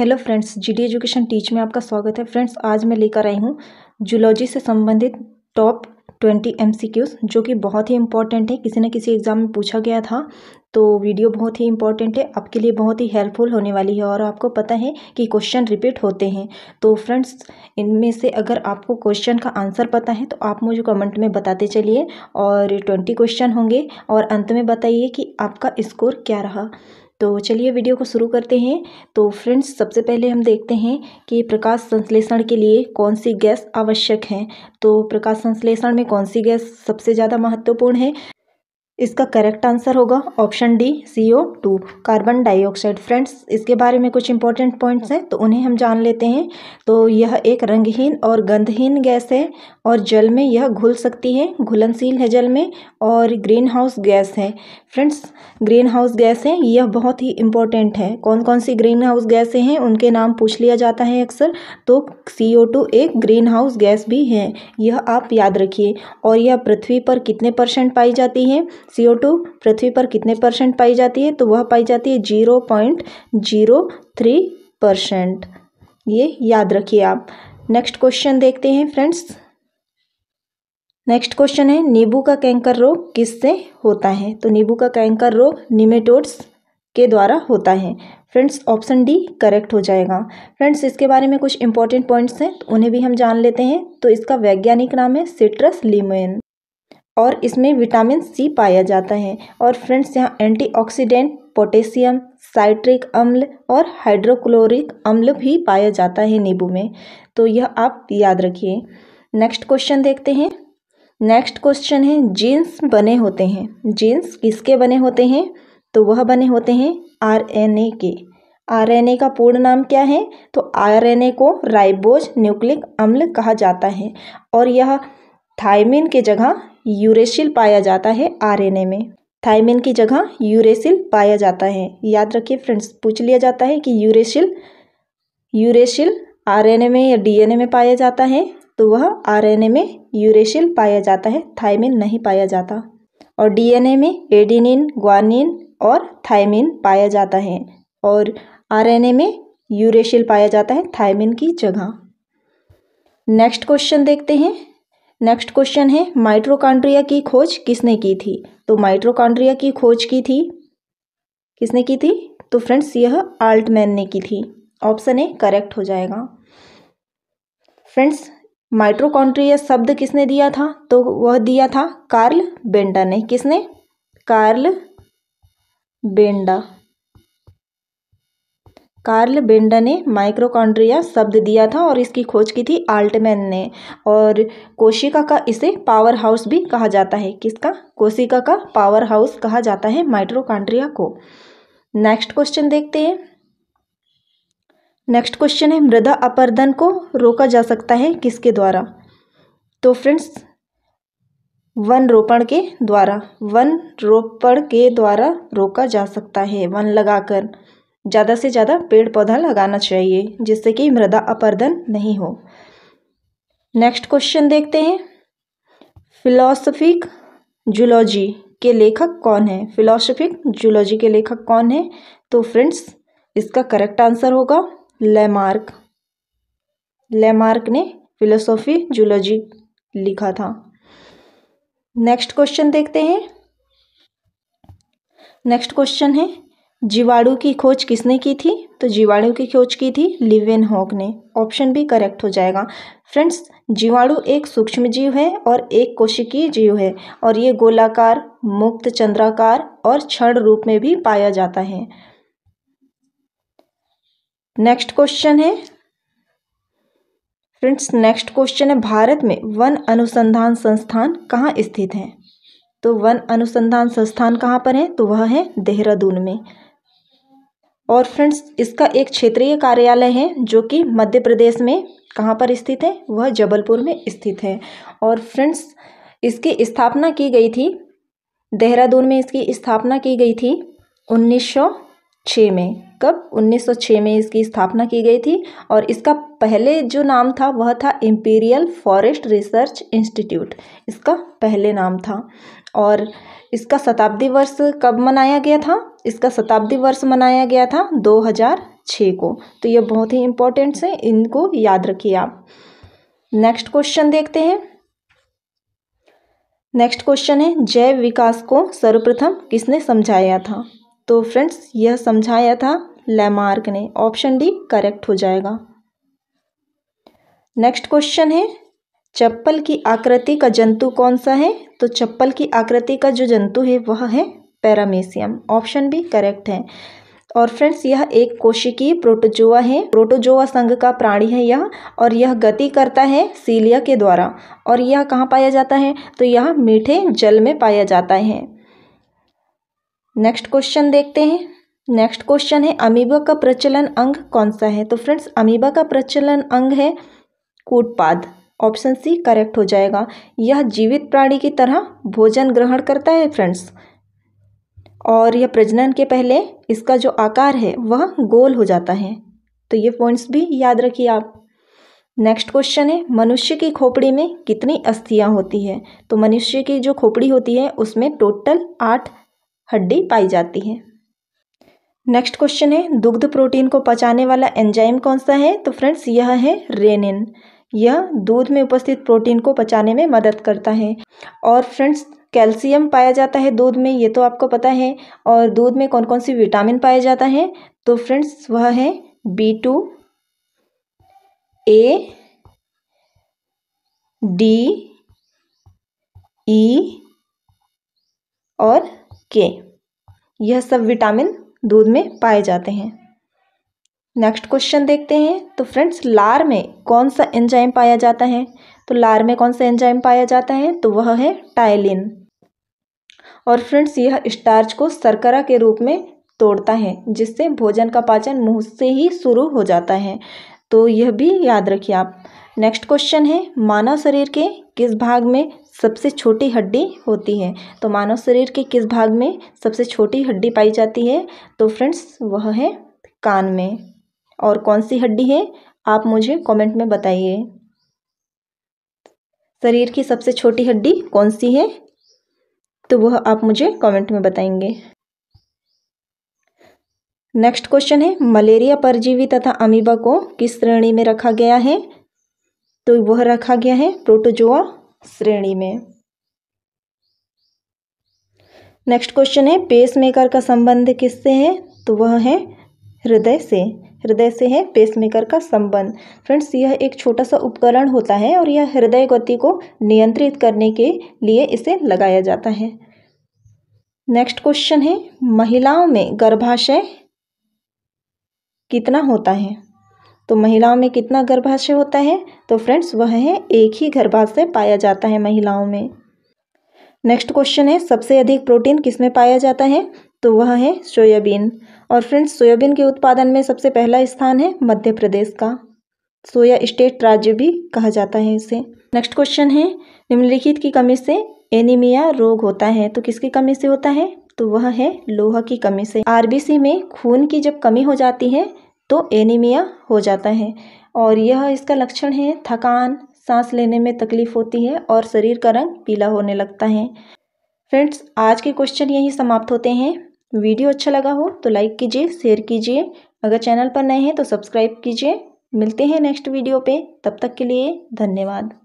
hello friends GD education teach में आपका स्वागत है फ्रेंड्स आज मैं लेकर आई हूँ जूलॉजी से संबंधित टॉप ट्वेंटी एम जो कि बहुत ही इंपॉर्टेंट है किसी न किसी एग्ज़ाम में पूछा गया था तो वीडियो बहुत ही इंपॉर्टेंट है आपके लिए बहुत ही हेल्पफुल होने वाली है और आपको पता है कि क्वेश्चन रिपीट होते हैं तो फ्रेंड्स इनमें से अगर आपको क्वेश्चन का आंसर पता है तो आप मुझे कमेंट में बताते चलिए और ट्वेंटी क्वेश्चन होंगे और अंत में बताइए कि आपका स्कोर क्या रहा तो चलिए वीडियो को शुरू करते हैं तो फ्रेंड्स सबसे पहले हम देखते हैं कि प्रकाश संश्लेषण के लिए कौन सी गैस आवश्यक है तो प्रकाश संश्लेषण में कौन सी गैस सबसे ज़्यादा महत्वपूर्ण है इसका करेक्ट आंसर होगा option D C O two carbon dioxide friends इसके बारे में कुछ इंपॉर्टेंट पॉइंट्स हैं तो उन्हें हम जान लेते हैं तो यह एक रंगहीन और गंधहीन गैस है और जल में यह घुल सकती है घुलनशील है जल में और ग्रीन हाउस गैस है फ्रेंड्स ग्रीन हाउस गैस है यह बहुत ही इंपॉर्टेंट है कौन कौन सी ग्रीन हाउस गैसें हैं उनके नाम पूछ लिया जाता है अक्सर तो सी ओ टू एक ग्रीन हाउस गैस भी है यह आप याद रखिए और यह पृथ्वी पर कितने परसेंट पाई जाती है सी पृथ्वी पर कितने परसेंट पाई जाती है तो वह पाई जाती है zero point zero three percent ये याद रखिए आप नेक्स्ट क्वेश्चन देखते हैं फ्रेंड्स नेक्स्ट क्वेश्चन है नींबू का कैंकर रोग किससे होता है तो नींबू का कैंकर रोग निमेटोड्स के द्वारा होता है फ्रेंड्स ऑप्शन डी करेक्ट हो जाएगा फ्रेंड्स इसके बारे में कुछ इंपॉर्टेंट पॉइंट्स हैं तो उन्हें भी हम जान लेते हैं तो इसका वैज्ञानिक नाम है सिट्रस लिमोन और इसमें विटामिन सी पाया जाता है और फ्रेंड्स यहाँ एंटीऑक्सीडेंट पोटेशियम साइट्रिक अम्ल और हाइड्रोक्लोरिक अम्ल भी पाया जाता है नींबू में तो यह आप याद रखिए नेक्स्ट क्वेश्चन देखते हैं नेक्स्ट क्वेश्चन है जीन्स बने होते हैं जीन्स किसके बने होते हैं तो वह बने होते हैं आरएनए के आरएनए का पूर्ण नाम क्या है तो आरएनए को राइबोज न्यूक्लिक अम्ल कहा जाता है और यह थायमिन के जगह यूरेसिल पाया जाता है आरएनए में थाइमिन की जगह यूरेसिल पाया जाता है याद रखिए फ्रेंड्स पूछ लिया जाता है कि यूरेसिल यूरेसिल आरएनए में या डीएनए में पाया जाता है तो वह आरएनए में यूरेसिल पाया जाता है थाइमिन नहीं पाया जाता और डीएनए में एडिनिन ग्वानिन और थाइमिन पाया जाता है और आर में यूरेशिल पाया जाता है थाइमिन की जगह नेक्स्ट क्वेश्चन देखते हैं नेक्स्ट क्वेश्चन है माइट्रोकांड्रिया की खोज किसने की थी तो माइट्रोकांड्रिया की खोज की थी किसने की थी तो फ्रेंड्स यह आल्टमैन ने की थी ऑप्शन ए करेक्ट हो जाएगा फ्रेंड्स माइट्रोकॉन्ट्रिया शब्द किसने दिया था तो वह दिया था कार्ल बेंडा ने किसने कार्ल बेंडा कार्ल बेंडा ने माइक्रोकॉन्ड्रिया शब्द दिया था और इसकी खोज की थी आल्टमैन ने और कोशिका का इसे पावर हाउस भी कहा जाता है किसका कोशिका का पावर हाउस कहा जाता है माइक्रोकॉन्ड्रिया को नेक्स्ट क्वेश्चन देखते हैं नेक्स्ट क्वेश्चन है मृदा अपर्दन को रोका जा सकता है किसके द्वारा तो फ्रेंड्स वन रोपण के द्वारा वन रोपण के द्वारा रोका जा सकता है वन लगाकर ज़्यादा से ज़्यादा पेड़ पौधा लगाना चाहिए जिससे कि मृदा अपर्दन नहीं हो नेक्स्ट क्वेश्चन देखते हैं फिलोसफिक जूलॉजी के लेखक कौन है फिलोसफिक जूलॉजी के लेखक कौन है तो फ्रेंड्स इसका करेक्ट आंसर होगा लेमार्क लेमार्क ने फिलोसॉफी जूलॉजी लिखा था नेक्स्ट क्वेश्चन देखते हैं नेक्स्ट क्वेश्चन है जीवाणु की खोज किसने की थी तो जीवाणु की खोज की थी लिवेन हॉक ने ऑप्शन भी करेक्ट हो जाएगा फ्रेंड्स जीवाणु एक सूक्ष्म जीव है और एक कोशिकीय जीव है और ये गोलाकार मुक्त चंद्राकार और क्षण रूप में भी पाया जाता है नेक्स्ट क्वेश्चन है फ्रेंड्स नेक्स्ट क्वेश्चन है भारत में वन अनुसंधान संस्थान कहाँ स्थित है तो वन अनुसंधान संस्थान कहाँ पर है तो वह है देहरादून में और फ्रेंड्स इसका एक क्षेत्रीय कार्यालय है जो कि मध्य प्रदेश में कहाँ पर स्थित है वह जबलपुर में स्थित है और फ्रेंड्स इसकी स्थापना की गई थी देहरादून में इसकी स्थापना की गई थी 1906 में कब 1906 में इसकी स्थापना की गई थी और इसका पहले जो नाम था वह था इम्पीरियल फॉरेस्ट रिसर्च इंस्टीट्यूट इसका पहले नाम था और इसका शताब्दी वर्ष कब मनाया गया था इसका शताब्दी वर्ष मनाया गया था दो हज़ार को तो ये बहुत ही इम्पोर्टेंट से इनको याद रखिए आप नेक्स्ट क्वेश्चन देखते हैं नेक्स्ट क्वेश्चन है जैव विकास को सर्वप्रथम किसने समझाया था तो फ्रेंड्स यह समझाया था लेमार्क ने ऑप्शन डी करेक्ट हो जाएगा नेक्स्ट क्वेश्चन है चप्पल की आकृति का जंतु कौन सा है तो चप्पल की आकृति का जो जंतु है वह है पैरामेशियम ऑप्शन भी करेक्ट है और फ्रेंड्स यह एक कोशिकीय प्रोटोजोआ है प्रोटोजोआ संघ का प्राणी है यह और यह गति करता है सीलिया के द्वारा और यह कहाँ पाया जाता है तो यह मीठे जल में पाया जाता है नेक्स्ट क्वेश्चन देखते हैं नेक्स्ट क्वेश्चन है अमीबा का प्रचलन अंग कौन सा है तो फ्रेंड्स अमीबा का प्रचलन अंग है कूटपाद ऑप्शन सी करेक्ट हो जाएगा यह जीवित प्राणी की तरह भोजन ग्रहण करता है फ्रेंड्स और यह प्रजनन के पहले इसका जो आकार है वह गोल हो जाता है तो ये पॉइंट्स भी याद रखिए आप नेक्स्ट क्वेश्चन है मनुष्य की खोपड़ी में कितनी अस्थियां होती है तो मनुष्य की जो खोपड़ी होती है उसमें टोटल आठ हड्डी पाई जाती है नेक्स्ट क्वेश्चन है दुग्ध प्रोटीन को पचाने वाला एंजाइम कौन सा है तो फ्रेंड्स यह है रेनिन यह दूध में उपस्थित प्रोटीन को पचाने में मदद करता है और फ्रेंड्स कैल्शियम पाया जाता है दूध में ये तो आपको पता है और दूध में कौन कौन सी विटामिन पाया जाता है तो फ्रेंड्स वह है B two A D E और के यह सब विटामिन दूध में पाए जाते हैं नेक्स्ट क्वेश्चन देखते हैं तो फ्रेंड्स लार में कौन सा एंजाइम पाया जाता है तो लार में कौन सा एंजाइम पाया जाता है तो वह है टाइलिन और फ्रेंड्स यह स्टार्च को सरकरा के रूप में तोड़ता है जिससे भोजन का पाचन मुंह से ही शुरू हो जाता है तो यह भी याद रखिए आप नेक्स्ट क्वेश्चन है मानव शरीर के किस भाग में सबसे छोटी हड्डी होती है तो मानव शरीर के किस भाग में सबसे छोटी हड्डी पाई जाती है तो फ्रेंड्स वह है कान में और कौन सी हड्डी है आप मुझे कमेंट में बताइए शरीर की सबसे छोटी हड्डी कौन सी है तो वह आप मुझे कमेंट में बताएंगे नेक्स्ट क्वेश्चन है मलेरिया परजीवी तथा अमीबा को किस श्रेणी में रखा गया है तो वह रखा गया है प्रोटोजोआ श्रेणी में नेक्स्ट क्वेश्चन है पेसमेकर का संबंध किससे है तो वह है हृदय से हृदय से है पेसमेकर का संबंध फ्रेंड्स यह एक छोटा सा उपकरण होता है और यह हृदय गति को नियंत्रित करने के लिए इसे लगाया जाता है नेक्स्ट क्वेश्चन है महिलाओं में गर्भाशय कितना होता है तो महिलाओं में कितना गर्भाशय होता है तो फ्रेंड्स वह है एक ही गर्भाशय पाया जाता है महिलाओं में नेक्स्ट क्वेश्चन है सबसे अधिक प्रोटीन किस में पाया जाता है तो वह है सोयाबीन और फ्रेंड्स सोयाबीन के उत्पादन में सबसे पहला स्थान है मध्य प्रदेश का सोया स्टेट राज्य भी कहा जाता है इसे नेक्स्ट क्वेश्चन है निम्नलिखित की कमी से एनीमिया रोग होता है तो किसकी कमी से होता है तो वह है लोहा की कमी से आरबीसी में खून की जब कमी हो जाती है तो एनीमिया हो जाता है और यह इसका लक्षण है थकान सांस लेने में तकलीफ होती है और शरीर का रंग पीला होने लगता है फ्रेंड्स आज के क्वेश्चन यही समाप्त होते हैं वीडियो अच्छा लगा हो तो लाइक कीजिए शेयर कीजिए अगर चैनल पर नए हैं तो सब्सक्राइब कीजिए मिलते हैं नेक्स्ट वीडियो पे तब तक के लिए धन्यवाद